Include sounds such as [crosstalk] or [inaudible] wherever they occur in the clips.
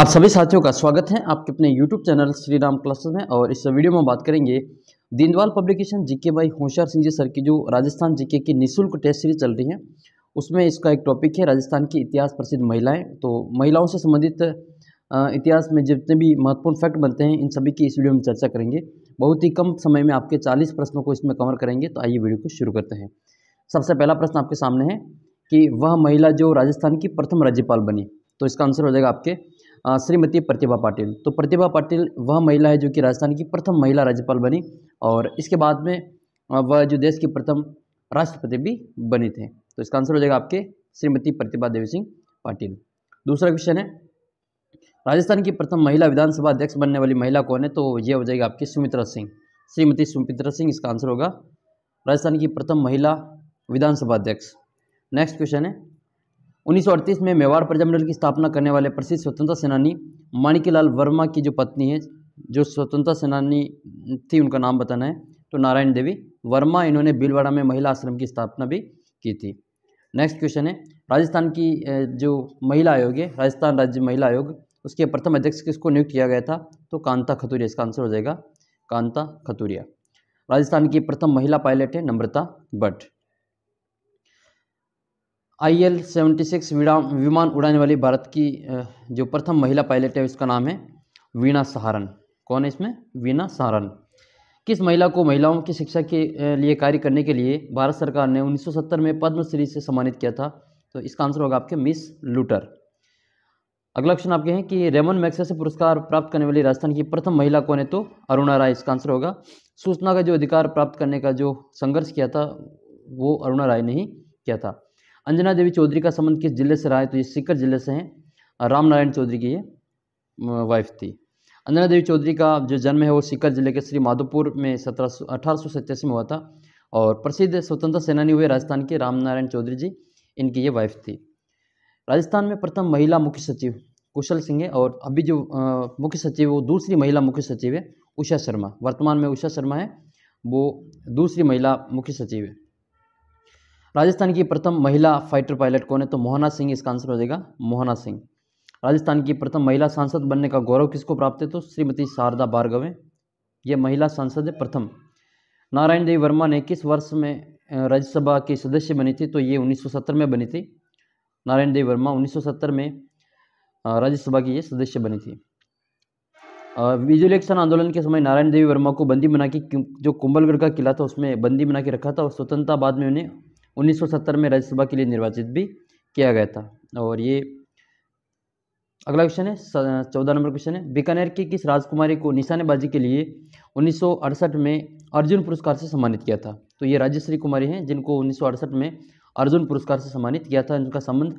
आप सभी साथियों का स्वागत है आपके अपने YouTube channel Shri Ram classes में और इस वीडियो में बात करेंगे दीनदयाल पब्लिकेशन जीके बाई होशियार सिंह जी सर की जो राजस्थान जीके की निशुल्क टेस्ट सीरीज चल रही है उसमें इसका एक टॉपिक है राजस्थान की इतिहास प्रसिद्ध महिलाएं तो महिलाओं से संबंधित इतिहास में जितने भी महत्वपूर्ण फैक्ट बनते हैं इन सभी की इस वीडियो में चर्चा करेंगे बहुत ही कम समय में आपके चालीस प्रश्नों को इसमें कवर करेंगे तो आइए वीडियो को शुरू करते हैं सबसे पहला प्रश्न आपके सामने है कि वह महिला जो राजस्थान की प्रथम राज्यपाल बनी तो इसका आंसर हो जाएगा आपके श्रीमती प्रतिभा पाटिल तो प्रतिभा पाटिल वह महिला है जो कि राजस्थान की प्रथम महिला राज्यपाल बनी और इसके बाद में वह जो देश की प्रथम राष्ट्रपति भी बने थे तो इसका आंसर हो जाएगा आपके श्रीमती प्रतिभा देवी सिंह पाटिल दूसरा क्वेश्चन है राजस्थान की प्रथम महिला विधानसभा अध्यक्ष बनने वाली महिला कौन है तो यह हो जाएगी आपकी सुमित्रा सिंह श्रीमती सुमित्रा सिंह इसका आंसर होगा राजस्थान की प्रथम महिला विधानसभा अध्यक्ष नेक्स्ट क्वेश्चन है 1938 में मेवाड़ प्रजामंडल की स्थापना करने वाले प्रसिद्ध स्वतंत्रता सेनानी माणिकीलाल वर्मा की जो पत्नी है जो स्वतंत्रता सेनानी थी उनका नाम बताना है तो नारायण देवी वर्मा इन्होंने भीलवाड़ा में महिला आश्रम की स्थापना भी की थी नेक्स्ट क्वेश्चन है राजस्थान की जो महिला आयोग है राजस्थान राज्य महिला आयोग उसके प्रथम अध्यक्ष किसको नियुक्त किया गया था तो कांता खतूरिया इसका आंसर हो जाएगा कांता खतूरिया राजस्थान की प्रथम महिला पायलट है Namrata Bhatt I L seventy six विमान उड़ाने वाली भारत की जो प्रथम महिला पायलट है उसका नाम है वीणा सहारन कौन है इसमें वीणा सहारन किस महिला को महिलाओं की शिक्षा के लिए कार्य करने के लिए भारत सरकार ने 1970 में पद्मश्री से सम्मानित किया था तो इसका आंसर होगा आपके मिस लूटर अगला क्वेश्चन आपके हैं कि रेमन मैक्से से पुरस्कार प्राप्त करने वाली राजस्थान की प्रथम महिला कौन है तो अरुणा राय इसका आंसर होगा सूचना का जो अधिकार प्राप्त करने का जो संघर्ष किया था वो अरुणा राय ने ही किया था अंजना देवी चौधरी का संबंध किस जिले से रहा है तो ये सीकर जिले से हैं रामनारायण चौधरी की ये वाइफ थी अंजना देवी चौधरी का जो जन्म है वो सीकर जिले के श्री माधोपुर में सत्रह अठारह में हुआ था और प्रसिद्ध स्वतंत्रता सेनानी हुए राजस्थान के रामनारायण चौधरी जी इनकी ये वाइफ थी राजस्थान में प्रथम महिला मुख्य सचिव कुशल सिंह है और अभी जो मुख्य सचिव वो दूसरी महिला मुख्य सचिव है उषा शर्मा वर्तमान में उषा शर्मा है वो दूसरी महिला मुख्य सचिव है राजस्थान की प्रथम महिला फाइटर पायलट कौन है तो मोहना सिंह इसका आंसर हो जाएगा मोहना सिंह राजस्थान की प्रथम महिला सांसद बनने का गौरव किसको प्राप्त है तो श्रीमती शारदा भार्गवें यह महिला सांसद है प्रथम नारायण देवी वर्मा ने किस वर्ष में राज्यसभा की सदस्य बनी थी तो ये 1970 में बनी थी नारायण देव वर्मा 1970 में राज्यसभा की ये सदस्य बनी थी विजुलेक्शन आंदोलन के समय नारायण देवी वर्मा को बंदी बना के जो कुंभलगढ़ का किला था उसमें बंदी बना के रखा था और स्वतंत्रता बाद में उन्हें 1970 में राज्यसभा के लिए निर्वाचित भी किया गया था और ये अगला क्वेश्चन है चौदह नंबर क्वेश्चन है बीकानेर की किस राजकुमारी को निशानेबाजी के लिए उन्नीस में अर्जुन पुरस्कार से सम्मानित किया था तो ये राज्यश्री कुमारी हैं जिनको उन्नीस में अर्जुन पुरस्कार से सम्मानित किया था इनका संबंध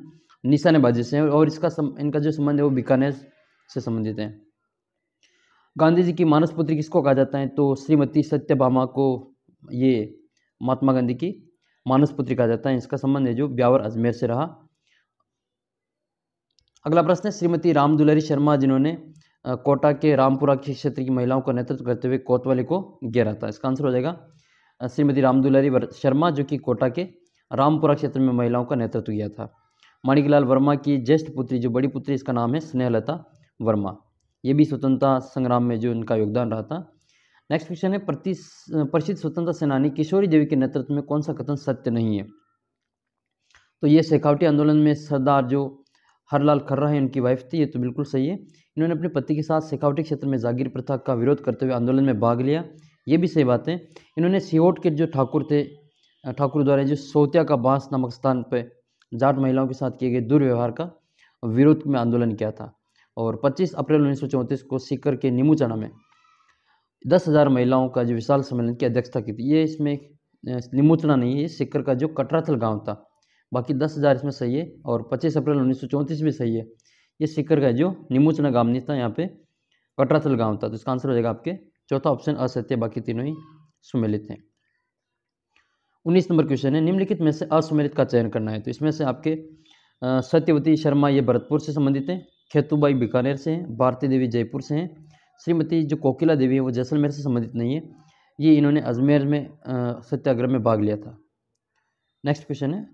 निशानेबाजी से है और इसका सम, इनका जो संबंध है वो बीकानेर से संबंधित है गांधी जी की मानस पुत्री किसको कहा जाता है तो श्रीमती सत्यभामा को ये महात्मा गांधी की मानसपुत्री कहा जाता है इसका संबंध है जो ब्यावर अजमेर से रहा अगला प्रश्न है श्रीमती राम दुलारी शर्मा जिन्होंने कोटा के रामपुरा के क्षेत्र की महिलाओं का नेतृत्व करते हुए कोतवाली को घेरा था इसका आंसर हो जाएगा श्रीमती राम दुलारी शर्मा जो कि कोटा के रामपुरा क्षेत्र में महिलाओं का नेतृत्व किया था माणिकलाल वर्मा की ज्येष्ठ पुत्री जो बड़ी पुत्री इसका नाम है स्नेहलता वर्मा ये भी स्वतंत्रता संग्राम में जो इनका योगदान रहा था नेक्स्ट क्वेश्चन है प्रति प्रसिद्ध स्वतंत्रता सेनानी किशोरी देवी के नेतृत्व में कौन सा कथन सत्य नहीं है तो ये शेखावटी आंदोलन में सरदार जो हरलाल खर्रा है इनकी वाइफ थी ये तो बिल्कुल सही है इन्होंने अपने पति के साथ शेखावटी क्षेत्र में जागीर प्रथा का विरोध करते हुए आंदोलन में भाग लिया ये भी सही बात है इन्होंने सीहोट के जो ठाकुर थे ठाकुर द्वारा जो सोतिया का बांस नामक स्थान पर जाट महिलाओं के साथ किए गए दुर्व्यवहार का विरोध में आंदोलन किया था और 25 अप्रैल उन्नीस को सीकर के नीमूचाना में दस हज़ार महिलाओं का जो विशाल सम्मेलन की अध्यक्षता की थी ये इसमें निमोचना नहीं है सिक्कर का जो कटराथल गांव था बाकी दस हज़ार इसमें सही है और पच्चीस अप्रैल उन्नीस सौ चौंतीस भी सही है ये सिक्कर का जो निमोचना गांव नहीं था यहाँ पे कटराथल गांव था तो इसका आंसर हो जाएगा आपके चौथा ऑप्शन असत्य बाकी तीनों ही सुमेलित हैं उन्नीस नंबर क्वेश्चन है निम्नलिखित में से असुमेलित का चयन करना है तो इसमें से आपके सत्यवती शर्मा ये भरतपुर से संबंधित हैं खेतूबाई बीकानेर से हैं भारती देवी जयपुर से हैं श्रीमती जो कोकिला देवी है वो जैसलमेर से संबंधित नहीं है ये इन्होंने अजमेर में सत्याग्रह में भाग लिया था नेक्स्ट क्वेश्चन है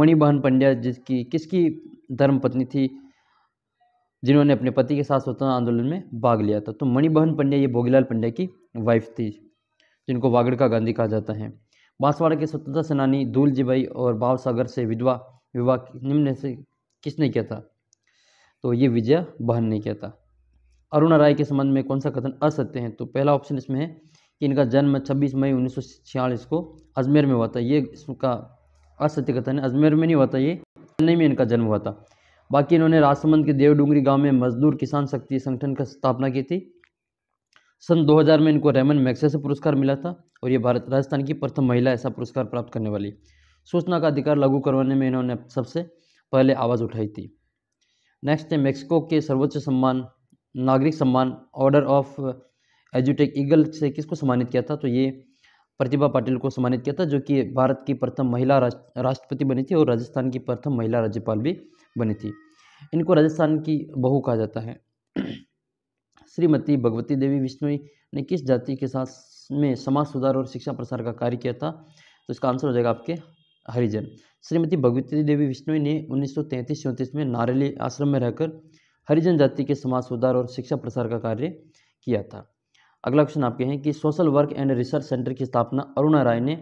मणिबहन पंड्या जिसकी किसकी धर्मपत्नी थी जिन्होंने अपने पति के साथ स्वतंत्रता आंदोलन में भाग लिया था तो मणिबहन पंड्या ये भोगीलाल पंड्या की वाइफ थी जिनको वागड़ का गांधी कहा जाता है बांसवाड़ा के स्वतंत्रता सेनानी दूल जीबाई और भाव सागर से विधवा विवाह निम्न से किसने किया था तो ये विजया बहन ने किया था अरुणा राय के संबंध में कौन सा कथन असत्य है तो पहला ऑप्शन इसमें है कि इनका जन्म 26 मई उन्नीस को अजमेर में हुआ था ये इसका असत्य कथन है अजमेर में नहीं हुआ था ये चेन्नई में इनका जन्म हुआ था बाकी इन्होंने राजसमंद के देवडूंगरी गांव में मजदूर किसान शक्ति संगठन का स्थापना की थी सन 2000 में इनको रेमन मैक्से से पुरस्कार मिला था और ये भारत राजस्थान की प्रथम महिला ऐसा पुरस्कार प्राप्त करने वाली सूचना का अधिकार लागू करवाने में इन्होंने सबसे पहले आवाज़ उठाई थी नेक्स्ट है मेक्सिको के सर्वोच्च सम्मान नागरिक सम्मान ऑर्डर ऑफ एजुटेक ईगल से किसको सम्मानित किया था तो ये प्रतिभा पाटिल को सम्मानित किया था जो कि भारत की प्रथम महिला राष्ट्रपति बनी थी और राजस्थान की प्रथम महिला राज्यपाल भी बनी थी इनको राजस्थान की बहू कहा जाता है [clears throat] श्रीमती भगवती देवी विष्णु ने किस जाति के साथ में समाज सुधार और शिक्षा प्रसार का कार्य किया था तो इसका आंसर हो जाएगा आपके हरिजन श्रीमती भगवती देवी विष्णु ने उन्नीस सौ में नारेली आश्रम में रहकर हरिजन जाति के समाज सुधार और शिक्षा प्रसार का कार्य किया था अगला क्वेश्चन आपके हैं कि social work and research centre की स्थापना अरुणा राय ने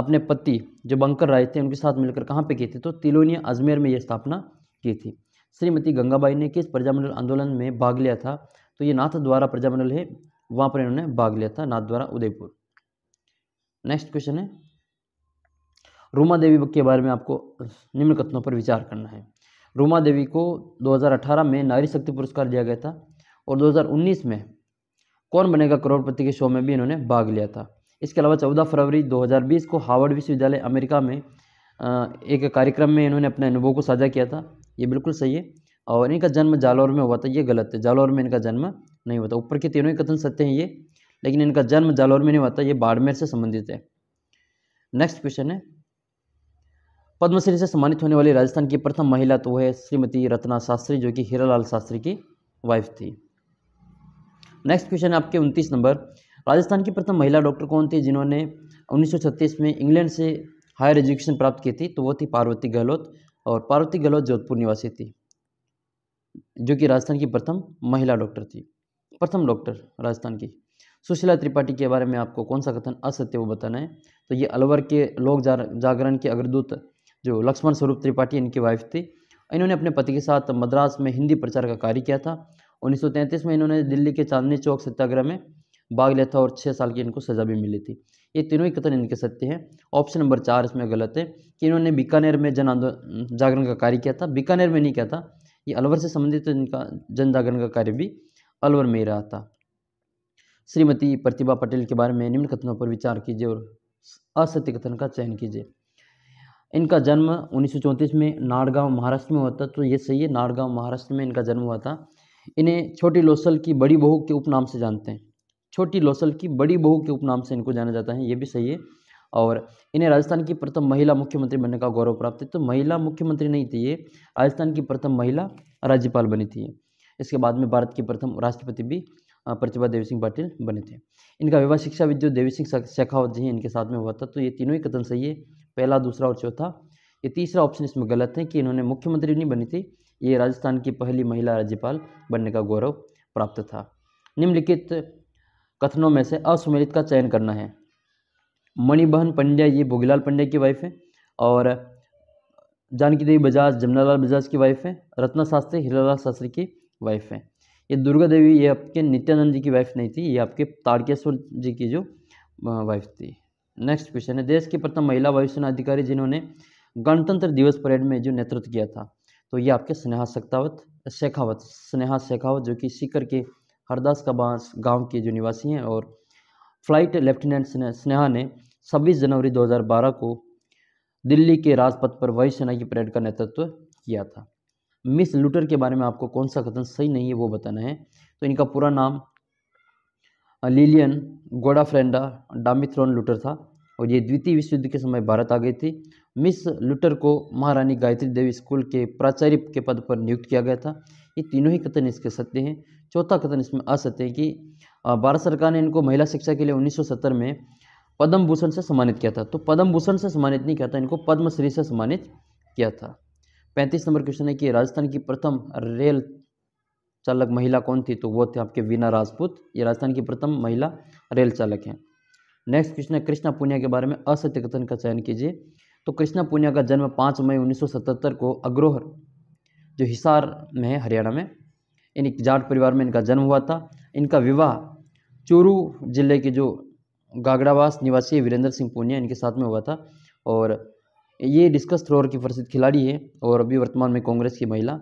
अपने पति जो बंकर राय थे उनके साथ मिलकर कहाँ पे की थी तो तिलोनिया अजमेर में यह स्थापना की थी श्रीमती गंगाबाई ने किस प्रजामंडल आंदोलन में भाग लिया था तो ये नाथ द्वारा प्रजामंडल है वहाँ पर इन्होंने भाग लिया था नाथ द्वारा उदयपुर नेक्स्ट क्वेश्चन है रूमा देवी के बारे में आपको निम्न कथनों पर विचार करना है रूमा देवी को 2018 में नारी शक्ति पुरस्कार दिया गया था और 2019 में कौन बनेगा करोड़पति के शो में भी इन्होंने भाग लिया था इसके अलावा चौदह फरवरी दो को हार्वर्ड विश्वविद्यालय अमेरिका में एक कार्यक्रम में इन्होंने अपने अनुभव को साझा किया था ये बिल्कुल सही है और इनका जन्म जालौर में हुआ था ये गलत है जालौर में इनका जन्म नहीं हुआ था ऊपर के तीनों ही कथन सत्य हैं ये लेकिन इनका जन्म जालौर में नहीं हुआ था ये बाड़मेर से संबंधित है नेक्स्ट क्वेश्चन है पद्मश्री से सम्मानित होने वाली राजस्थान की प्रथम महिला तो वह श्रीमती रत्ना शास्त्री जो कि हीरालाल शास्त्री की वाइफ थी नेक्स्ट क्वेश्चन आपके उनतीस नंबर राजस्थान की प्रथम महिला डॉक्टर कौन थी जिन्होंने उन्नीस में इंग्लैंड से हायर एजुकेशन प्राप्त की थी तो वो थी पार्वती गहलोत और पार्वती गहलोत जोधपुर निवासी थी जो कि राजस्थान की प्रथम महिला डॉक्टर थी प्रथम डॉक्टर राजस्थान की सुशीला त्रिपाठी के बारे में आपको कौन सा कथन असत्य वो बताना है तो ये अलवर के लोक जागरण के अग्रदूत जो लक्ष्मण स्वरूप त्रिपाठी इनकी वाइफ थी इन्होंने अपने पति के साथ मद्रास में हिंदी प्रचार का कार्य किया था 1933 में इन्होंने दिल्ली के चांदनी चौक सत्याग्रह में भाग लिया था और छः साल की इनको सजा भी मिली थी ये तीनों ही कथन इनके सत्य हैं ऑप्शन नंबर चार इसमें गलत है कि इन्होंने बीकानेर में जन आंदोलन जागरण का कार्य किया था बीकानेर में नहीं किया था ये अलवर से संबंधित तो इनका जन जागरण का कार्य भी अलवर में ही रहा था श्रीमती प्रतिभा पटेल के बारे में निम्न कथनों पर विचार कीजिए और असत्य कथन का चयन कीजिए इनका जन्म उन्नीस में नाड़गांव महाराष्ट्र में हुआ था तो ये सही है नाड़गांव महाराष्ट्र में इनका जन्म हुआ था इन्हें छोटी लोसल की बड़ी बहू के उपनाम से जानते हैं छोटी लोसल की बड़ी बहू के उपनाम से इनको जाना जाता है ये भी सही है और इन्हें राजस्थान की प्रथम महिला मुख्यमंत्री बनने का गौरव प्राप्त है तो महिला मुख्यमंत्री नहीं थी ये राजस्थान की प्रथम महिला राज्यपाल बनी थी इसके बाद में भारत की प्रथम राष्ट्रपति भी प्रतिभा देवी सिंह पाटिल बने थे इनका विवाह शिक्षा विद्युत देवी सिंह शेखावत जी इनके साथ में हुआ था तो ये तीनों ही कथन सही है पहला दूसरा और चौथा ये तीसरा ऑप्शन इसमें गलत है कि इन्होंने मुख्यमंत्री नहीं बनी थी ये राजस्थान की पहली महिला राज्यपाल बनने का गौरव प्राप्त था निम्नलिखित कथनों में से असुमेलित का चयन करना है मणिबहन पंड्या ये भोगीलाल पंड्या की वाइफ है और जानकी देवी बजाज जमुनालाल बजाज की वाइफ है रत्ना शास्त्री हीरालाल शास्त्री की वाइफ है ये दुर्गा देवी ये आपके नित्यानंद जी की वाइफ नहीं थी ये आपके तारकेश्वर जी की जो वाइफ थी नेक्स्ट क्वेश्चन है देश की प्रथम महिला वायुसेना अधिकारी जिन्होंने गणतंत्र दिवस परेड में जो नेतृत्व किया था तो ये आपके स्नेहा सख्तावत शेखावत स्नेहा शेखावत जो कि सीकर के हरदास का बांस गाँव के जो निवासी हैं और फ्लाइट लेफ्टिनेंट स्नेहा ने छब्बीस जनवरी 2012 को दिल्ली के राजपथ पर वायुसेना की परेड का नेतृत्व किया था मिस लूटर के बारे में आपको कौन सा कथन सही नहीं है वो बताना है तो इनका पूरा नाम लिलियन गोडाफ्रेंडा डामिथ्रोन लुटर था और ये द्वितीय विश्व युद्ध के समय भारत आ गई थी मिस लुटर को महारानी गायत्री देवी स्कूल के प्राचार्य के पद पर नियुक्त किया गया था ये तीनों ही कथन इसके सत्य हैं चौथा कथन इसमें असत्य है कि भारत सरकार ने इनको महिला शिक्षा के लिए 1970 में पद्म भूषण से सम्मानित किया था तो पद्म भूषण से सम्मानित नहीं किया था इनको पद्मश्री से सम्मानित किया था पैंतीस नंबर क्वेश्चन है कि राजस्थान की प्रथम रेल चालक महिला कौन थी तो वो थे आपके वीना राजपूत ये राजस्थान की प्रथम महिला रेल चालक हैं नेक्स्ट क्वेश्चन है कृष्णा पुनिया के बारे में असत्य कथन का चयन कीजिए तो कृष्णा पुनिया का जन्म पाँच मई 1977 को अग्रोहर जो हिसार में है हरियाणा में इन जाट परिवार में इनका जन्म हुआ था इनका विवाह चूरू जिले के जो गागड़ावास निवासी वीरेंद्र सिंह पुनिया इनके साथ में हुआ था और ये डिस्कस थ्रोअर की प्रसिद्ध खिलाड़ी है और अभी वर्तमान में कांग्रेस की महिला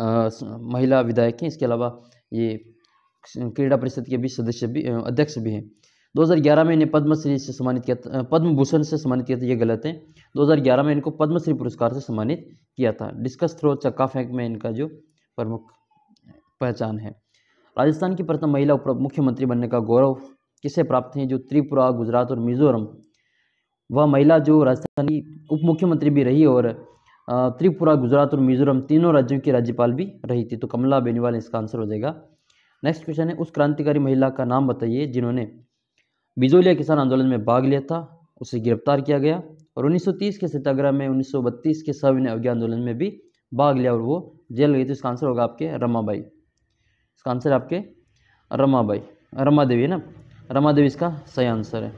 महिला विधायक हैं इसके अलावा ये क्रीडा परिषद के भी सदस्य भी अध्यक्ष भी हैं 2011 में इन्हें पद्मश्री से सम्मानित किया पद्म भूषण से सम्मानित किया था ये गलत है 2011 में इनको पद्मश्री पुरस्कार से सम्मानित किया था डिस्कस थ्रो चक्का फेंक में इनका जो प्रमुख पहचान है राजस्थान की प्रथम महिला उप मुख्यमंत्री बनने का गौरव किसे प्राप्त हैं जो त्रिपुरा गुजरात और मिजोरम वह महिला जो राजस्थान की उप मुख्यमंत्री भी रही और त्रिपुरा गुजरात और मिजोरम तीनों राज्यों की राज्यपाल भी रही थी तो कमला बेनीवाल इसका आंसर हो जाएगा नेक्स्ट क्वेश्चन है उस क्रांतिकारी महिला का नाम बताइए जिन्होंने बिजोलिया किसान आंदोलन में भाग लिया था उसे गिरफ्तार किया गया और 1930 के सत्याग्रह में 1932 के सविनय अवज्ञा आंदोलन में भी भाग लिया और वो जेल गई तो इसका आंसर होगा आपके रमाबाई इसका आंसर आपके रमाबाई रमा देवी है ना रमा देवी इसका सही आंसर है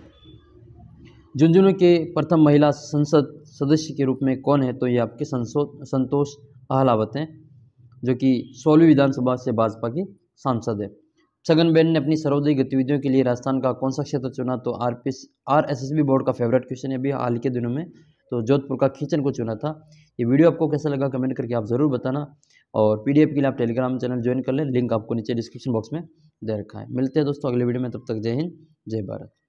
झुंझुनू के प्रथम महिला संसद सदस्य के रूप में कौन है तो ये आपके संतोष अहलावत हैं जो कि सोलहवीं विधानसभा से भाजपा की सांसद है छगन बेन ने अपनी सर्वोदय गतिविधियों के लिए राजस्थान का कौन सा क्षेत्र चुना तो R P R S S B board का फेवरेट क्वेश्चन है अभी हाल के दिनों में तो जोधपुर का खींचन को चुना था ये वीडियो आपको कैसा लगा कमेंट करके आप ज़रूर बताना और एफ के लिए आप टेलीग्राम चैनल ज्वाइन कर लें लिंक आपको नीचे डिस्क्रिप्शन बॉक्स में दे रखा है मिलते हैं दोस्तों अगले वीडियो में तब तक जय हिंद जय भारत